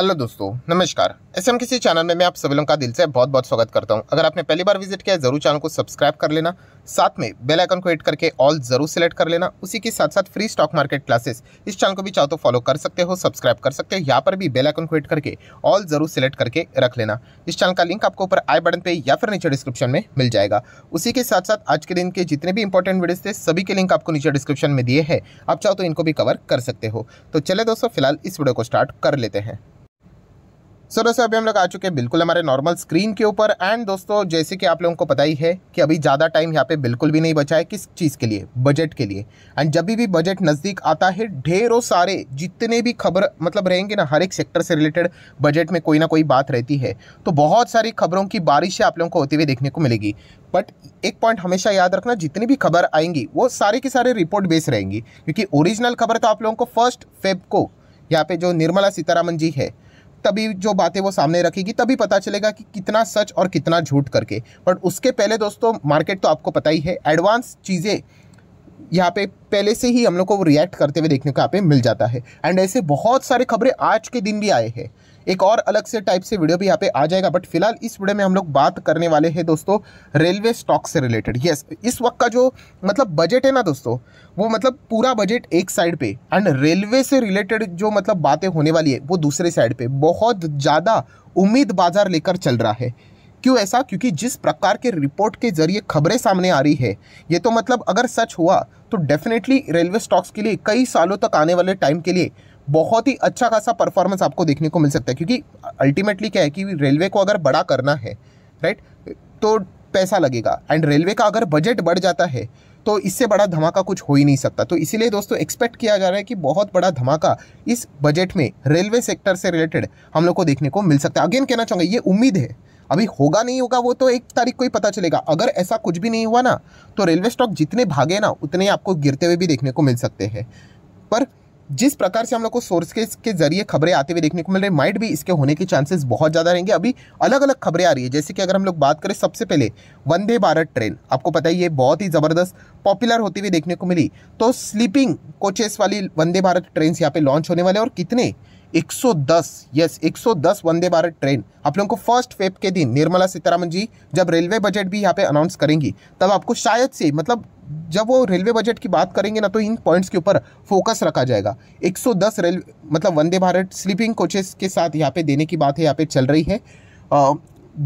hello दोस्तों नमस्कार S M किसी चैनल में मैं आप सभी लोगों का दिल से बहुत बहुत स्वागत करता हूं अगर आपने पहली बार विजिट किया है जरूर चैनल को सब्सक्राइब कर लेना साथ में बेल आइकन को हिट करके ऑल जरूर सेलेक्ट कर लेना उसी के साथ साथ फ्री स्टॉक मार्केट क्लासेस इस चैनल को भी चाहो तो फॉलो कर सकते हो सब्सक्राइब कर सकते हो यहाँ पर भी बेलाइकन को हिट करके ऑल जरूर सेलेक्ट करके रख लेना इस चैनल का लिंक आपको ऊपर आई बटन पर या फिर नीचे डिस्क्रिप्शन में मिल जाएगा उसी के साथ साथ आज के दिन के जितने भी इंपॉर्टेंट वीडियोज थे सभी के लिंक आपको नीचे डिस्क्रिप्शन में दिए हैं आप चाहो तो इनको भी कवर कर सकते हो तो चले दोस्तों फिलहाल इस वीडियो को स्टार्ट कर लेते हैं सो दोस्तों अभी हम लोग आ चुके हैं बिल्कुल हमारे नॉर्मल स्क्रीन के ऊपर एंड दोस्तों जैसे कि आप लोगों को पता ही है कि अभी ज़्यादा टाइम यहाँ पे बिल्कुल भी नहीं बचा है किस चीज़ के लिए बजट के लिए एंड जब भी बजट नज़दीक आता है ढेरों सारे जितने भी खबर मतलब रहेंगे ना हर एक सेक्टर से रिलेटेड बजट में कोई ना कोई बात रहती है तो बहुत सारी खबरों की बारिश आप लोगों को होती हुई देखने को मिलेगी बट एक पॉइंट हमेशा याद रखना जितनी भी खबर आएंगी वो सारे के सारे रिपोर्ट बेस रहेंगी क्योंकि ओरिजिनल खबर तो आप लोगों को फर्स्ट फेब को यहाँ पे जो निर्मला सीतारामन जी है तभी जो बातें वो सामने रखेगी तभी पता चलेगा कि कितना सच और कितना झूठ करके बट उसके पहले दोस्तों मार्केट तो आपको पता ही है एडवांस चीज़ें यहाँ पे पहले से ही हम लोग को रिएक्ट करते हुए देखने को यहाँ पे मिल जाता है एंड ऐसे बहुत सारे खबरें आज के दिन भी आए हैं एक और अलग से टाइप से वीडियो भी यहाँ पे आ जाएगा बट फिलहाल इस वीडियो में हम लोग बात करने वाले हैं दोस्तों रेलवे स्टॉक से रिलेटेड यस इस वक्त का जो मतलब बजट है ना दोस्तों वो मतलब पूरा बजट एक साइड पे एंड रेलवे से रिलेटेड जो मतलब बातें होने वाली है वो दूसरे साइड पे बहुत ज़्यादा उम्मीद बाजार लेकर चल रहा है क्यों ऐसा क्योंकि जिस प्रकार के रिपोर्ट के जरिए खबरें सामने आ रही है ये तो मतलब अगर सच हुआ तो डेफिनेटली रेलवे स्टॉक्स के लिए कई सालों तक आने वाले टाइम के लिए बहुत ही अच्छा खासा परफॉर्मेंस आपको देखने को मिल सकता है क्योंकि अल्टीमेटली क्या है कि रेलवे को अगर बड़ा करना है राइट तो पैसा लगेगा एंड रेलवे का अगर बजट बढ़ जाता है तो इससे बड़ा धमाका कुछ हो ही नहीं सकता तो इसीलिए दोस्तों एक्सपेक्ट किया जा रहा है कि बहुत बड़ा धमाका इस बजट में रेलवे सेक्टर से रिलेटेड हम लोग को देखने को मिल सकता है अगेन कहना चाहूँगा ये उम्मीद है अभी होगा नहीं होगा वो तो एक तारीख को ही पता चलेगा अगर ऐसा कुछ भी नहीं हुआ ना तो रेलवे स्टॉक जितने भागे ना उतने आपको गिरते हुए भी देखने को मिल सकते हैं पर जिस प्रकार से हम लोग को सोर्स के, के जरिए खबरें आते हुए देखने को मिल रही माइट भी इसके होने के चांसेस बहुत ज़्यादा रहेंगे अभी अलग अलग खबरें आ रही है जैसे कि अगर हम लोग बात करें सबसे पहले वंदे भारत ट्रेन आपको पता ही ये बहुत ही ज़बरदस्त पॉपुलर होती हुई देखने को मिली तो स्लीपिंग कोचेस वाली वंदे भारत ट्रेन यहाँ पर लॉन्च होने वाले और कितने 110 यस 110 वंदे भारत ट्रेन आप लोगों को फर्स्ट फेब के दिन निर्मला सीतारामन जी जब रेलवे बजट भी यहाँ पे अनाउंस करेंगी तब आपको शायद से मतलब जब वो रेलवे बजट की बात करेंगे ना तो इन पॉइंट्स के ऊपर फोकस रखा जाएगा 110 रेल मतलब वंदे भारत स्लीपिंग कोचेस के साथ यहाँ पे देने की बात है यहाँ पे चल रही है आ,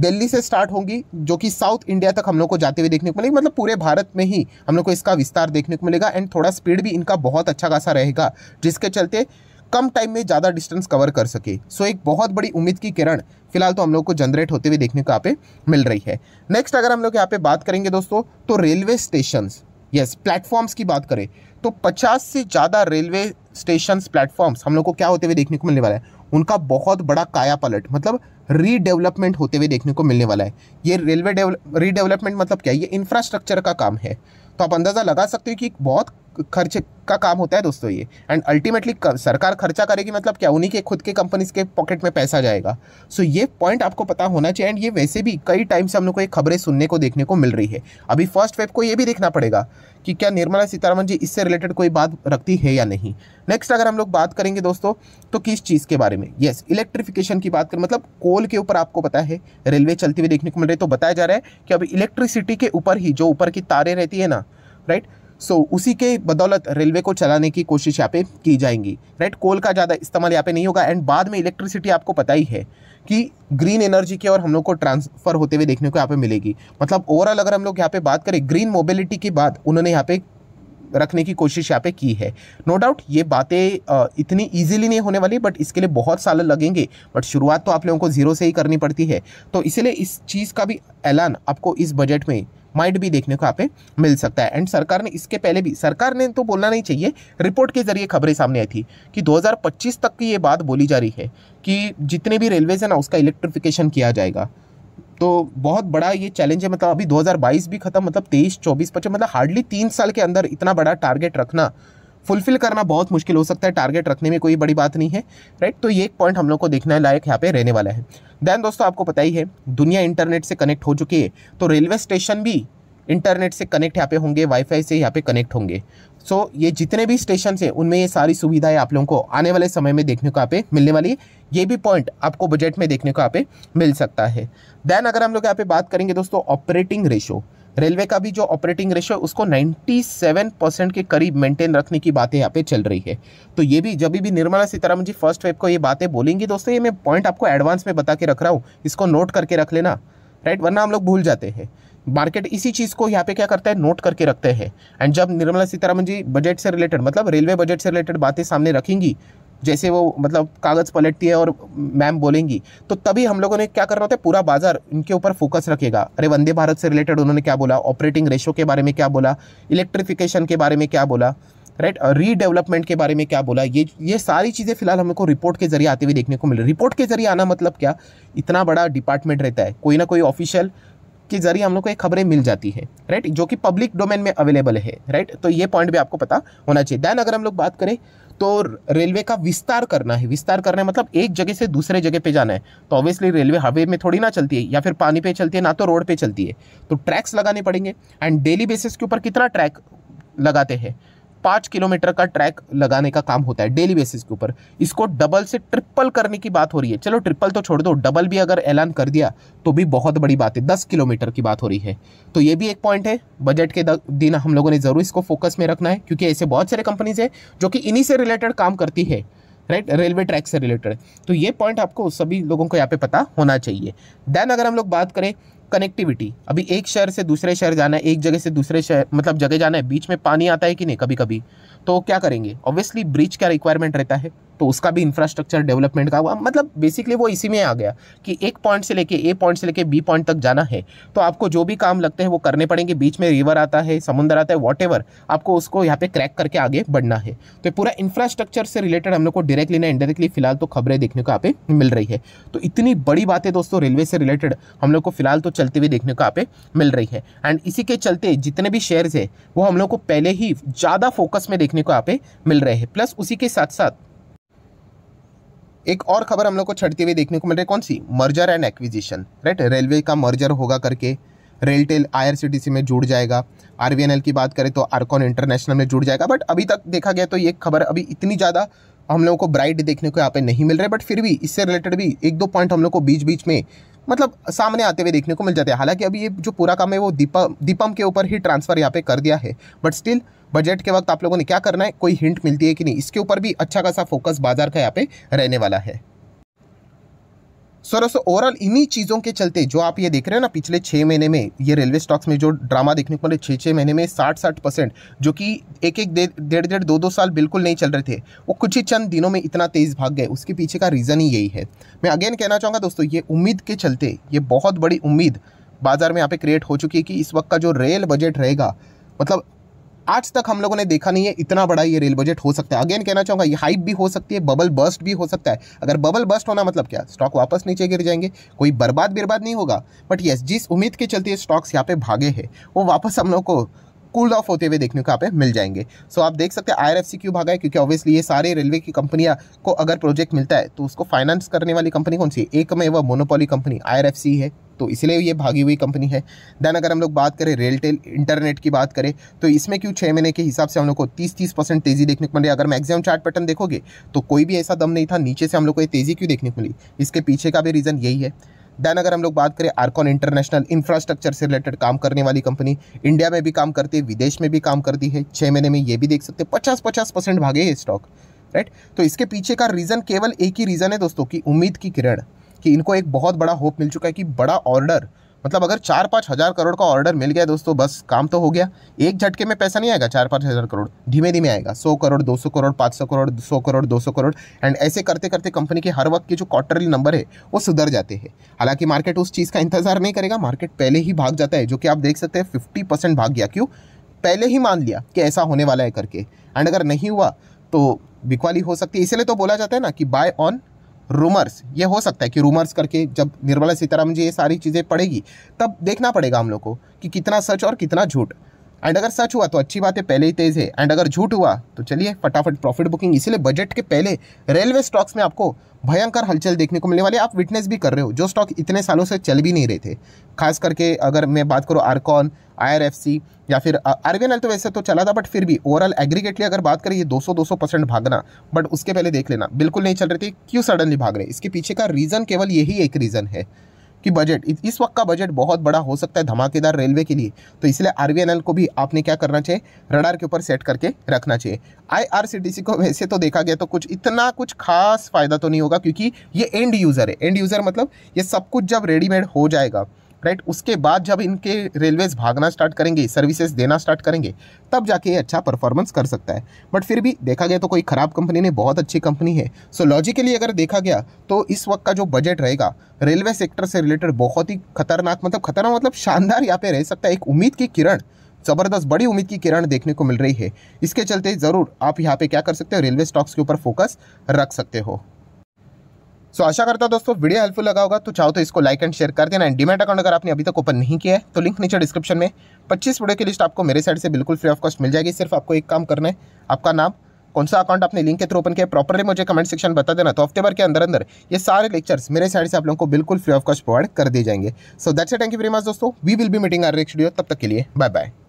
दिल्ली से स्टार्ट होंगी जो कि साउथ इंडिया तक हम लोग को जाते हुए देखने को मिलेगी मतलब पूरे भारत में ही हम लोग को इसका विस्तार देखने को मिलेगा एंड थोड़ा स्पीड भी इनका बहुत अच्छा खासा रहेगा जिसके चलते कम टाइम में ज़्यादा डिस्टेंस कवर कर सके सो एक बहुत बड़ी उम्मीद की किरण फिलहाल तो हम लोग को जनरेट होते हुए देखने को यहाँ पे मिल रही है नेक्स्ट अगर हम लोग यहाँ पे बात करेंगे दोस्तों तो रेलवे स्टेशन यस प्लेटफॉर्म्स की बात करें तो 50 से ज़्यादा रेलवे स्टेशन प्लेटफॉर्म्स हम लोग को क्या होते हुए देखने को मिलने वाला है उनका बहुत बड़ा काया पलट मतलब रीडेवलपमेंट होते हुए देखने को मिलने वाला है ये रेलवे रीडेवलपमेंट मतलब क्या है ये इंफ्रास्ट्रक्चर का काम है तो आप अंदाज़ा लगा सकते हो कि बहुत खर्चे का काम होता है दोस्तों ये एंड अल्टीमेटली सरकार खर्चा करेगी मतलब क्या उन्हीं के खुद के कंपनीज के पॉकेट में पैसा जाएगा सो so, ये पॉइंट आपको पता होना चाहिए एंड ये वैसे भी कई टाइम से हम लोग को ये खबरें सुनने को देखने को मिल रही है अभी फर्स्ट वेब को ये भी देखना पड़ेगा कि क्या निर्मला सीतारामन जी इससे रिलेटेड कोई बात रखती है या नहीं नेक्स्ट अगर हम लोग बात करेंगे दोस्तों तो किस चीज़ के बारे में येस yes, इलेक्ट्रिफिकेशन की बात करें मतलब कोल के ऊपर आपको पता है रेलवे चलती हुई देखने को मिल रही है तो बताया जा रहा है कि अभी इलेक्ट्रिसिटी के ऊपर ही जो ऊपर की तारें रहती है ना राइट सो so, उसी के बदौलत रेलवे को चलाने की कोशिश यहाँ पे की जाएंगी राइट कोल का ज़्यादा इस्तेमाल यहाँ पे नहीं होगा एंड बाद में इलेक्ट्रिसिटी आपको पता ही है कि ग्रीन एनर्जी की ओर हम लोग को ट्रांसफ़र होते हुए देखने को यहाँ पे मिलेगी मतलब ओवरऑल अगर हम लोग यहाँ पे बात करें ग्रीन मोबिलिटी की बात उन्होंने यहाँ पे रखने की कोशिश यहाँ पे की है नो डाउट ये बातें इतनी ईजिली नहीं होने वाली बट इसके लिए बहुत साल लगेंगे बट शुरुआत तो आप लोगों को ज़ीरो से ही करनी पड़ती है तो इसलिए इस चीज़ का भी ऐलान आपको इस बजट में माइट भी देखने को यहाँ पे मिल सकता है एंड सरकार ने इसके पहले भी सरकार ने तो बोलना नहीं चाहिए रिपोर्ट के जरिए खबरें सामने आई थी कि 2025 तक की ये बात बोली जा रही है कि जितने भी रेलवेज हैं ना उसका इलेक्ट्रिफिकेशन किया जाएगा तो बहुत बड़ा ये चैलेंज है मतलब अभी 2022 भी खत्म मतलब 23 24 25 मतलब हार्डली तीन साल के अंदर इतना बड़ा टारगेट रखना फुलफिल करना बहुत मुश्किल हो सकता है टारगेट रखने में कोई बड़ी बात नहीं है राइट तो ये एक पॉइंट हम लोग को देखने लायक यहाँ पे रहने वाला है देन दोस्तों आपको पता ही है दुनिया इंटरनेट से कनेक्ट हो चुकी है तो रेलवे स्टेशन भी इंटरनेट से कनेक्ट यहाँ पे होंगे वाईफाई से यहाँ पे कनेक्ट होंगे सो so, ये जितने भी स्टेशन हैं उनमें ये सारी सुविधाएं आप लोगों को आने वाले समय में देखने को यहाँ पे मिलने वाली है ये भी पॉइंट आपको बजट में देखने को यहाँ पे मिल सकता है देन अगर हम लोग यहाँ पे बात करेंगे दोस्तों ऑपरेटिंग रेशो रेलवे का भी जो ऑपरेटिंग रेशो उसको 97 परसेंट के करीब मेंटेन रखने की बातें यहाँ पे चल रही है तो ये भी जब भी निर्मला सीतारामन जी फर्स्ट वेब को ये बातें बोलेंगी दोस्तों ये मैं पॉइंट आपको एडवांस में बता के रख रहा हूँ इसको नोट करके रख लेना राइट वरना हम लोग भूल जाते हैं मार्केट इसी चीज़ को यहाँ पे क्या करता है नोट करके रखते हैं एंड जब निर्मला सीतारामन जी बजट से रिलेटेड मतलब रेलवे बजट से रिलेटेड बातें सामने रखेंगी जैसे वो मतलब कागज़ पलटती है और मैम बोलेंगी तो तभी हम लोगों ने क्या करना होता है पूरा बाज़ार इनके ऊपर फोकस रखेगा अरे वंदे भारत से रिलेटेड उन्होंने क्या बोला ऑपरेटिंग रेशो के बारे में क्या बोला इलेक्ट्रिफिकेशन के बारे में क्या बोला राइट रीडेवलपमेंट के बारे में क्या बोला ये ये सारी चीज़ें फिलहाल हम लोग को रिपोर्ट के जरिए आते हुए देखने को मिल रही रिपोर्ट के जरिए आना मतलब क्या इतना बड़ा डिपार्टमेंट रहता है कोई ना कोई ऑफिशियल के जरिए हम लोग को एक खबरें मिल जाती है राइट जो कि पब्लिक डोमेन में अवेलेबल है राइट तो ये पॉइंट भी आपको पता होना चाहिए दैन अगर हम लोग बात करें तो रेलवे का विस्तार करना है विस्तार करना है मतलब एक जगह से दूसरे जगह पे जाना है तो ऑब्वियसली रेलवे हवे में थोड़ी ना चलती है या फिर पानी पे चलती है ना तो रोड पे चलती है तो ट्रैक्स लगाने पड़ेंगे एंड डेली बेसिस के ऊपर कितना ट्रैक लगाते हैं पाँच किलोमीटर का ट्रैक लगाने का काम होता है डेली बेसिस के ऊपर इसको डबल से ट्रिपल करने की बात हो रही है चलो ट्रिपल तो छोड़ दो डबल भी अगर ऐलान कर दिया तो भी बहुत बड़ी बात है दस किलोमीटर की बात हो रही है तो ये भी एक पॉइंट है बजट के दिन हम लोगों ने ज़रूर इसको फोकस में रखना है क्योंकि ऐसे बहुत सारे कंपनीज है जो कि इन्हीं से रिलेटेड काम करती है राइट रेलवे ट्रैक से रिलेटेड तो ये पॉइंट आपको सभी लोगों को यहाँ पे पता होना चाहिए देन अगर हम लोग बात करें कनेक्टिविटी अभी एक शहर से दूसरे शहर जाना है एक जगह से दूसरे शहर मतलब जगह जाना है बीच में पानी आता है कि नहीं कभी कभी तो क्या करेंगे ऑब्वियसली ब्रिज का रिक्वायरमेंट रहता है तो उसका भी इंफ्रास्ट्रक्चर डेवलपमेंट का हुआ मतलब बेसिकली वो इसी में आ गया कि एक पॉइंट से लेके ए पॉइंट से लेके बी पॉइंट तक जाना है तो आपको जो भी काम लगते हैं वो करने पड़ेंगे बीच में रिवर आता है समुंदर आता है वॉट आपको उसको यहाँ पे क्रैक करके आगे बढ़ना है तो पूरा इंफ्रास्ट्रक्चर से रिलेटेड हम लोग को डायरेक्टली ना इनडायरेक्टली फिलहाल तो खबरें देखने को यहाँ पे मिल रही है तो इतनी बड़ी बातें दोस्तों रेलवे से रिलेटेड हम लोग को फिलहाल तो चलते हुए देखने को यहाँ पे मिल रही है एंड इसी के चलते जितने भी शेयर्स है वो हम लोग को पहले ही ज़्यादा फोकस में देखने को यहाँ पे मिल रहे हैं प्लस उसी के साथ साथ एक और खबर हम लोग को छटती हुई देखने को मिल रही है कौन सी merger and acquisition right railway का मर्जर होगा करके रेलटेल आई में जुड़ जाएगा आर की बात करें तो आरकॉन इंटरनेशनल में जुड़ जाएगा बट अभी तक देखा गया तो ये खबर अभी इतनी ज़्यादा हम लोगों को ब्राइट देखने को यहाँ पे नहीं मिल रहा है बट फिर भी इससे रिलेटेड भी एक दो पॉइंट हम लोग को बीच बीच में मतलब सामने आते हुए देखने को मिल जाते हैं हालांकि अभी ये जो पूरा काम है वो दीपम दीपम के ऊपर ही ट्रांसफ़र यहाँ पे कर दिया है बट स्टिल बजट के वक्त आप लोगों ने क्या करना है कोई हिंट मिलती है कि नहीं इसके ऊपर भी अच्छा खासा फोकस बाजार का यहाँ पे रहने वाला है सो दोस्तों ओवरऑल इन्हीं चीज़ों के चलते जो आप ये देख रहे हैं ना पिछले छः महीने में ये रेलवे स्टॉक्स में जो ड्रामा देखने को मिले छः छः महीने में साठ साठ परसेंट जो कि एक एक डेढ़ डेढ़ दो दो साल बिल्कुल नहीं चल रहे थे वो कुछ ही चंद दिनों में इतना तेज़ भाग गए उसके पीछे का रीज़न ही यही है मैं अगेन कहना चाहूँगा दोस्तों ये उम्मीद के चलते ये बहुत बड़ी उम्मीद बाज़ार में यहाँ पे क्रिएट हो चुकी है कि इस वक्त का जो रेल बजट रहेगा मतलब आज तक हम लोगों ने देखा नहीं है इतना बड़ा ये रेल बजट हो सकता है अगेन कहना चाहूँगा ये हाइप भी हो सकती है बबल बस्ट भी हो सकता है अगर बबल बस्ट होना मतलब क्या स्टॉक वापस नीचे गिर जाएंगे कोई बर्बाद बर्बाद नहीं होगा बट येस जिस उम्मीद के चलते स्टॉक्स यहाँ पे भागे हैं वो वापस हम लोग को कूल ऑफ होते हुए देखने को यहाँ पे मिल जाएंगे सो आप देख सकते हैं आई क्यों भागा है क्योंकि ऑब्वियसली ये सारे रेलवे की कंपनियाँ को अगर प्रोजेक्ट मिलता है तो उसको फाइनेंस करने वाली कंपनी कौन सी एक में वह मोनोपोली कंपनी आई है तो इसलिए ये भागी हुई कंपनी है देन अगर हम लोग बात करें रेलटेल इंटरनेट की बात करें तो इसमें क्यों छः महीने के हिसाब से हम लोग को तीस तीस परसेंट तेज़ी देखने को मिली अगर मैक्सिमम चार्ट पैटर्न देखोगे तो कोई भी ऐसा दम नहीं था नीचे से हम लोग को ये तेज़ी क्यों देखने को मिली इसके पीछे का भी रीज़न यही है दैन अगर हम लोग बात करें आर्कॉन इंटरनेशनल इंफ्रास्ट्रक्चर से रिलेटेड काम करने वाली कंपनी इंडिया में भी काम करती है विदेश में भी काम करती है छः महीने में ये भी देख सकते हैं पचास पचास परसेंट भागे ये स्टॉक राइट तो इसके पीछे का रीज़न केवल एक ही रीज़न है दोस्तों कि उम्मीद की किरण कि इनको एक बहुत बड़ा होप मिल चुका है कि बड़ा ऑर्डर मतलब अगर चार पाँच हज़ार करोड़ का ऑर्डर मिल गया दोस्तों बस काम तो हो गया एक झटके में पैसा नहीं आएगा चार पाँच हज़ार करोड़ धीमे धीमे आएगा सौ करोड़ दो सौ करोड़ पाँच सौ करोड़ सौ करोड़ दो सौ करोड़ एंड ऐसे करते करते कंपनी के हर वक्त के जो क्वार्टरली नंबर है वो सुधर जाते हैं हालांकि मार्केट उस चीज़ का इंतजार नहीं करेगा मार्केट पहले ही भाग जाता है जो कि आप देख सकते हैं फिफ्टी भाग गया क्यों पहले ही मान लिया कि ऐसा होने वाला है करके एंड अगर नहीं हुआ तो बिकवाली हो सकती है इसीलिए तो बोला जाता है ना कि बाय ऑन रूमर्स ये हो सकता है कि रूमर्स करके जब निर्मला सीतारामन जी ये सारी चीज़ें पड़ेगी तब देखना पड़ेगा हम लोग को कि कितना सच और कितना झूठ एंड अगर सच हुआ तो अच्छी बात है पहले ही तेज़ है एंड अगर झूठ हुआ तो चलिए फटाफट प्रॉफिट बुकिंग इसीलिए बजट के पहले रेलवे स्टॉक्स में आपको भयंकर हलचल देखने को मिलने वाली आप विटनेस भी कर रहे हो जो स्टॉक इतने सालों से चल भी नहीं रहे थे खास करके अगर मैं बात करूँ आरकॉन आई या फिर आर तो वैसे तो चला था बट फिर भी ओवरऑल एग्रीगेटली अगर बात करें ये 200-200 परसेंट भागना बट उसके पहले देख लेना बिल्कुल नहीं चल रही थी क्यों सडनली भाग रहे इसके पीछे का रीज़न केवल यही एक रीज़न है कि बजट इस वक्त का बजट बहुत बड़ा हो सकता है धमाकेदार रेलवे के लिए तो इसलिए आर को भी आपने क्या करना चाहिए रडार के ऊपर सेट करके रखना चाहिए आई को वैसे तो देखा गया तो कुछ इतना कुछ खास फ़ायदा तो नहीं होगा क्योंकि ये एंड यूज़र है एंड यूज़र मतलब ये सब कुछ जब रेडीमेड हो जाएगा राइट उसके बाद जब इनके रेलवेज भागना स्टार्ट करेंगे सर्विसेज देना स्टार्ट करेंगे तब जाके ये अच्छा परफॉर्मेंस कर सकता है बट फिर भी देखा गया तो कोई ख़राब कंपनी नहीं बहुत अच्छी कंपनी है सो लॉजिकली अगर देखा गया तो इस वक्त का जो बजट रहेगा रेलवे सेक्टर से रिलेटेड बहुत ही खतरनाक मतलब खतरनाक मतलब शानदार यहाँ पे रह सकता है एक उम्मीद की किरण ज़बरदस्त बड़ी उम्मीद की किरण देखने को मिल रही है इसके चलते ज़रूर आप यहाँ पे क्या कर सकते हो रेलवे स्टॉक्स के ऊपर फोकस रख सकते हो सो so, आशा करता हूँ दोस्तों वीडियो हेल्पफुल लगा होगा तो चाहो तो इसको लाइक एंड शेयर कर देना एंड डीमेट अकाउंट अगर आपने अभी तक ओपन नहीं किया है तो लिंक नीचे डिस्क्रिप्शन में पच्चीस वीडियो की लिस्ट आपको मेरे साइड से बिल्कुल फ्री ऑफ कॉस्ट मिल जाएगी सिर्फ आपको एक काम करना है आपका नाम कौन सा अकाउंट आपने लिंक के थ्रू ओपन किया प्रॉपरली मुझे कमेंट सेक्शन बता देना तो हफ्ते भर के अंदर अंदर ये सारे लेक्चर्स मेरे साइड से आप लोगों को बिल्कुल फ्री ऑफ कॉस्ट प्रोवाइड कर दिए जाएंगे so that's a thank you very much दोस्तों we will be meeting our next video तब तक के लिए बाय बाय